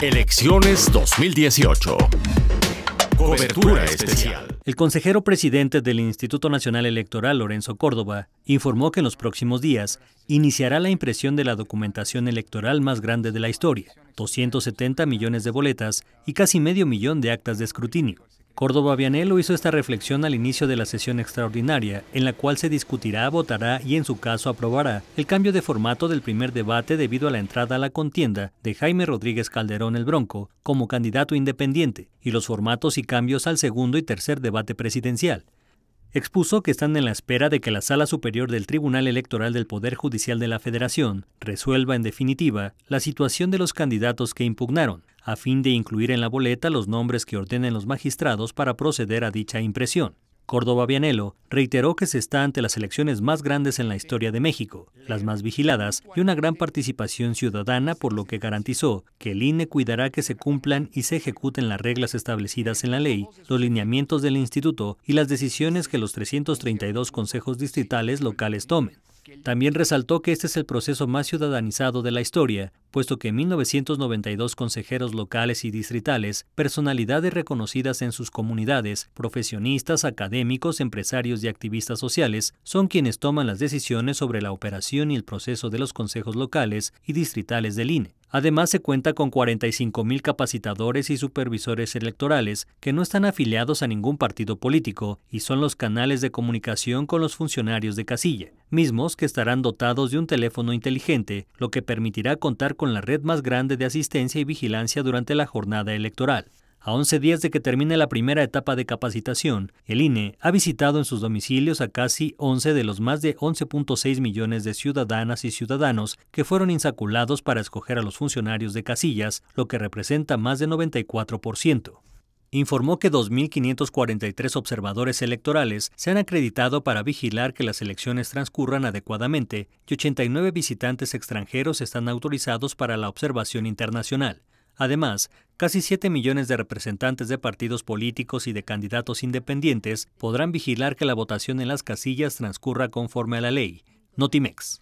Elecciones 2018. Cobertura especial. El consejero presidente del Instituto Nacional Electoral, Lorenzo Córdoba, informó que en los próximos días iniciará la impresión de la documentación electoral más grande de la historia, 270 millones de boletas y casi medio millón de actas de escrutinio. Córdoba Vianello hizo esta reflexión al inicio de la sesión extraordinaria, en la cual se discutirá, votará y en su caso aprobará el cambio de formato del primer debate debido a la entrada a la contienda de Jaime Rodríguez Calderón el Bronco como candidato independiente y los formatos y cambios al segundo y tercer debate presidencial. Expuso que están en la espera de que la Sala Superior del Tribunal Electoral del Poder Judicial de la Federación resuelva en definitiva la situación de los candidatos que impugnaron a fin de incluir en la boleta los nombres que ordenen los magistrados para proceder a dicha impresión. Córdoba Vianelo reiteró que se está ante las elecciones más grandes en la historia de México, las más vigiladas y una gran participación ciudadana, por lo que garantizó que el INE cuidará que se cumplan y se ejecuten las reglas establecidas en la ley, los lineamientos del instituto y las decisiones que los 332 consejos distritales locales tomen. También resaltó que este es el proceso más ciudadanizado de la historia puesto que 1992 consejeros locales y distritales, personalidades reconocidas en sus comunidades, profesionistas, académicos, empresarios y activistas sociales, son quienes toman las decisiones sobre la operación y el proceso de los consejos locales y distritales del INE. Además, se cuenta con 45.000 capacitadores y supervisores electorales que no están afiliados a ningún partido político y son los canales de comunicación con los funcionarios de casilla, mismos que estarán dotados de un teléfono inteligente, lo que permitirá contar con la red más grande de asistencia y vigilancia durante la jornada electoral. A 11 días de que termine la primera etapa de capacitación, el INE ha visitado en sus domicilios a casi 11 de los más de 11.6 millones de ciudadanas y ciudadanos que fueron insaculados para escoger a los funcionarios de casillas, lo que representa más de 94% informó que 2.543 observadores electorales se han acreditado para vigilar que las elecciones transcurran adecuadamente y 89 visitantes extranjeros están autorizados para la observación internacional. Además, casi 7 millones de representantes de partidos políticos y de candidatos independientes podrán vigilar que la votación en las casillas transcurra conforme a la ley. Notimex.